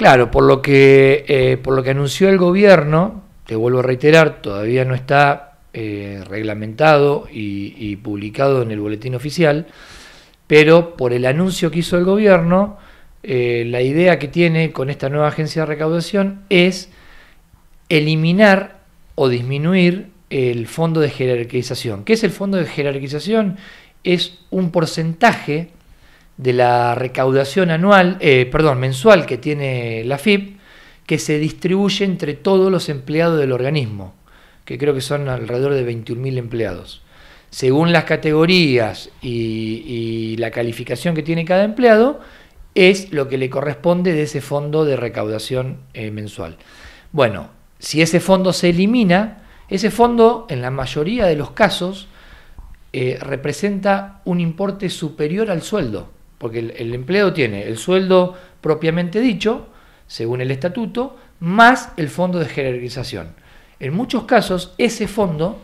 Claro, por lo que, eh, por lo que anunció el gobierno, te vuelvo a reiterar, todavía no está eh, reglamentado y, publicado en el boletín oficial, pero por el anuncio que hizo el gobierno, eh, la idea que tiene con esta nueva agencia de recaudación es eliminar o disminuir el fondo de jerarquización. ¿Qué es el fondo de jerarquización? Es un porcentaje de la recaudación anual, eh, perdón, mensual que tiene la FIP, que se distribuye entre todos los empleados del organismo, que creo que son alrededor de 21.000 empleados. Según las categorías y, la calificación que tiene cada empleado, es lo que le corresponde de ese fondo de recaudación eh, mensual. Bueno, si ese fondo se elimina, ese fondo en la mayoría de los casos eh, representa un importe superior al sueldo. Porque el, empleo empleado tiene el sueldo propiamente dicho, según el estatuto, más el fondo de jerarquización. En muchos casos, ese fondo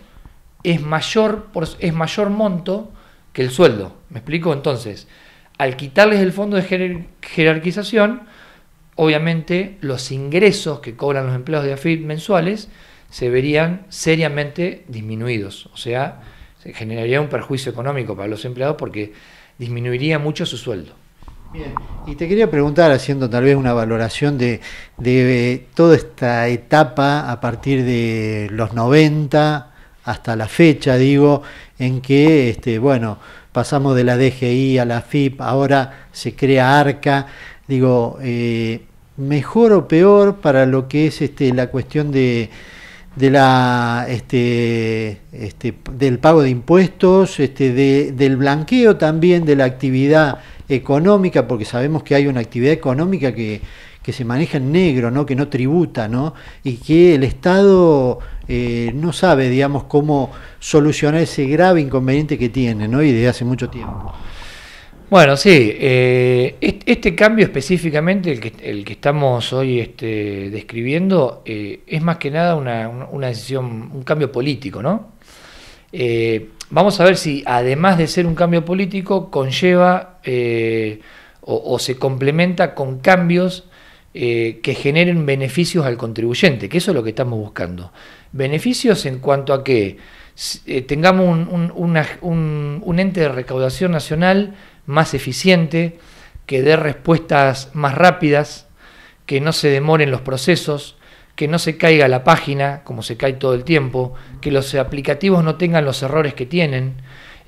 es mayor, es mayor monto que el sueldo. ¿Me explico? Entonces, al quitarles el fondo de jerarquización, obviamente los ingresos que cobran los empleados de AFIP mensuales se verían seriamente disminuidos. O sea, se generaría un perjuicio económico para los empleados porque disminuiría mucho su sueldo. Bien, y te quería preguntar, haciendo tal vez una valoración de, eh, toda esta etapa a partir de los 90 hasta la fecha, digo, en que, este, bueno, pasamos de la DGI a la FIP, ahora se crea ARCA, digo, eh, mejor o peor para lo que es este, la cuestión de, de la, este, este, del pago de impuestos, este, del blanqueo también de la actividad económica, porque sabemos que hay una actividad económica que, se maneja en negro, ¿no? que no tributa, ¿no? y que el Estado eh, no sabe, digamos, cómo solucionar ese grave inconveniente que tiene, y desde hace mucho tiempo. Bueno, sí, eh, este cambio específicamente, el que, el que estamos hoy este, describiendo, eh, es más que nada una, decisión, un cambio político, ¿no? Eh, vamos a ver si, además de ser un cambio político, conlleva o, se complementa con cambios que generen beneficios al contribuyente, que eso es lo que estamos buscando. Beneficios en cuanto a que tengamos un, un ente de recaudación nacional más eficiente, que dé respuestas más rápidas, que no se demoren los procesos, que no se caiga la página como se cae todo el tiempo, que los aplicativos no tengan los errores que tienen.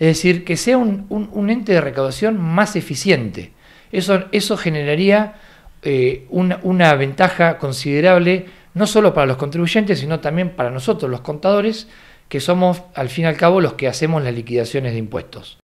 Es decir, que sea un, ente de recaudación más eficiente. Eso, eso generaría eh, una, una ventaja considerable, no solo para los contribuyentes, sino también para nosotros, los contadores, que somos al fin y al cabo los que hacemos las liquidaciones de impuestos.